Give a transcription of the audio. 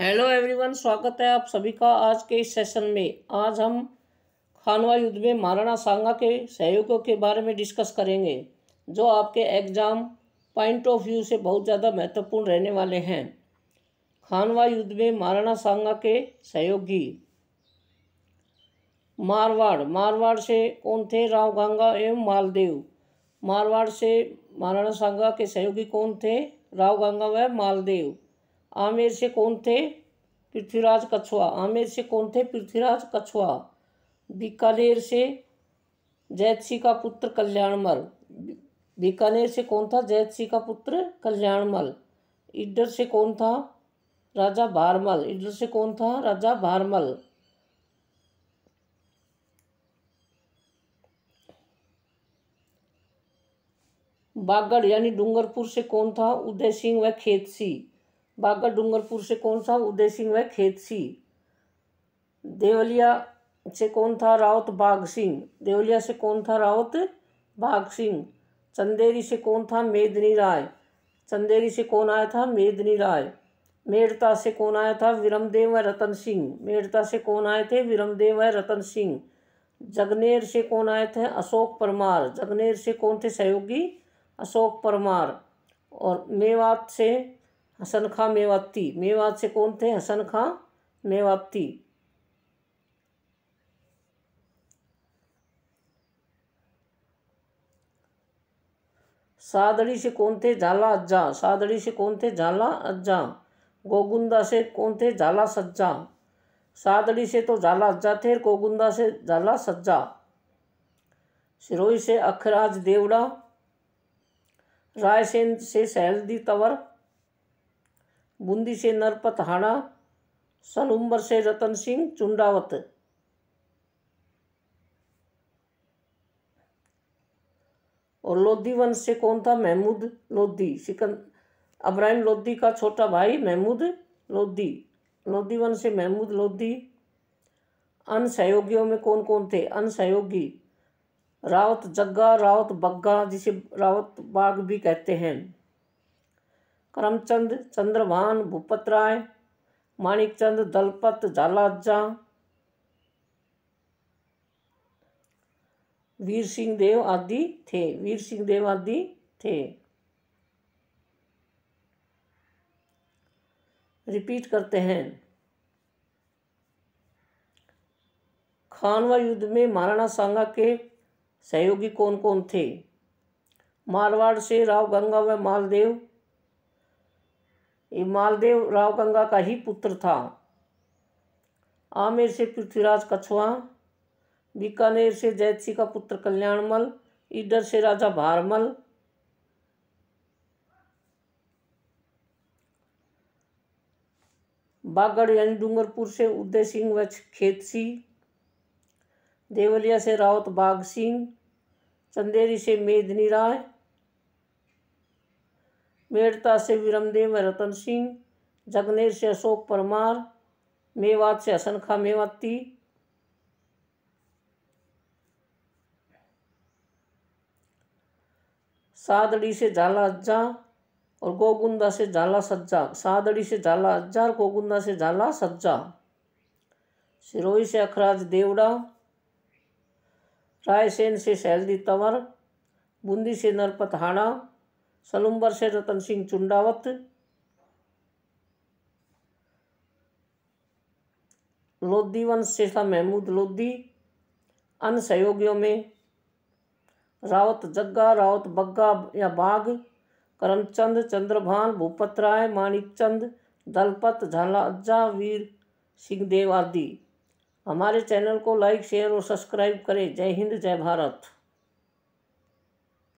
hello everyone स्वागत है आप सभी का आज के इस सेशन में आज हम खानवा युद्ध में महाराणा सांगा के सहयोगियों के बारे में डिस्कस करेंगे जो आपके एग्ज़ाम पॉइंट ऑफ व्यू से बहुत ज़्यादा महत्वपूर्ण रहने वाले हैं खानवा युद्ध में महाराणा सांगा के सहयोगी मारवाड़ मारवाड़ से कौन थे राव गंगा एवं मालदेव मारवाड़ से महाराणा सांगा के सहयोगी कौन थे राव गंगा व मालदेव आमेर से कौन थे पृथ्वीराज कछुआ आमेर से कौन थे पृथ्वीराज कछुआ बीकानेर से जैतसी का पुत्र कल्याणमल बीकानेर से कौन था सिंह का पुत्र कल्याणमल इडर से कौन था राजा भारमल इडर से कौन था राजा भारमल बागड़ यानी डूंगरपुर से कौन था उदय सिंह व खेत सिंह बागा डूंगरपुर से कौन था उदय सिंह व खेत सी देवलिया से कौन था राउत बाघ सिंह देवलिया से कौन था राउत बाघ सिंह चंदेरी से कौन था मेदनी राय चंदेरी से कौन आया था मेदनी राय मेड़ता से कौन आया था विरमदेव व रतन सिंह मेड़ता से कौन आए थे विरमदेव व रतन सिंह जगनेर से कौन आए थे अशोक परमार जगनेर से कौन थे सहयोगी अशोक परमार और मेवात से हसन खां मेवाती मेवात से कौन थे हसन खां मेवाती सादड़ी से कौन थे झाला अज्जा सादड़ी से कौन थे झाला अज्जा गोगुंदा से कौन थे झाला सज्जा सादड़ी से तो झाला अज्जा थे गोगुंदा से झाला सज्जा सिरोही से अखराज देवड़ा रायसेन से सहलदी तंवर बूंदी से नरपत हाणा सलूम्बर से रतन सिंह चुंडावत और लोधी वंश से कौन था महमूद लोधी सिकन अब्राहिम लोधी का छोटा भाई महमूद लोधी लोधी वंश से महमूद लोधी अन सहयोगियों में कौन कौन थे अन सहयोगी रावत जग्गा रावत बग्गा जिसे रावत बाग भी कहते हैं करमचंद चंद्रभान भूपत राय माणिकचंद दलपत झालाजा वीर सिंह देव आदि थे वीर सिंह देव आदि थे रिपीट करते हैं खानवा युद्ध में महाराणा सांगा के सहयोगी कौन कौन थे मारवाड़ से राव गंगा व मालदेव ये मालदेव राव गंगा का ही पुत्र था आमेर से पृथ्वीराज कछुआ बीकानेर से सिंह का पुत्र कल्याणमल ईडर से राजा भारमल बागड़ यानी डूंगरपुर से उदय सिंह व खेत सिंह देवलिया से रावत बाघ सिंह चंदेरी से मेदनी राय मेड़ता से विरमदेव रतन सिंह जगनेर से अशोक परमार मेवात से हसन खां मेवाती सादड़ी से झाला अज्जा और गोगुंदा से झाला सज्जा सादड़ी से झाला अज्जा और गोगुंदा से झाला सज्जा सिरोही से अखराज देवड़ा रायसेन से शैलदी तंवर बूंदी से नरपतहाड़ा सलुम्बर से रतन सिंह चुंडावत लोधी वंश से था महमूद लोधी अन्य सहयोगियों में रावत जग्गा रावत बग्गा या बाघ करमचंद चंद्रभान भूपत राय माणिकचंद दलपत झाला अज्जा वीर सिंह देव आदि हमारे चैनल को लाइक शेयर और सब्सक्राइब करें जय हिंद जय भारत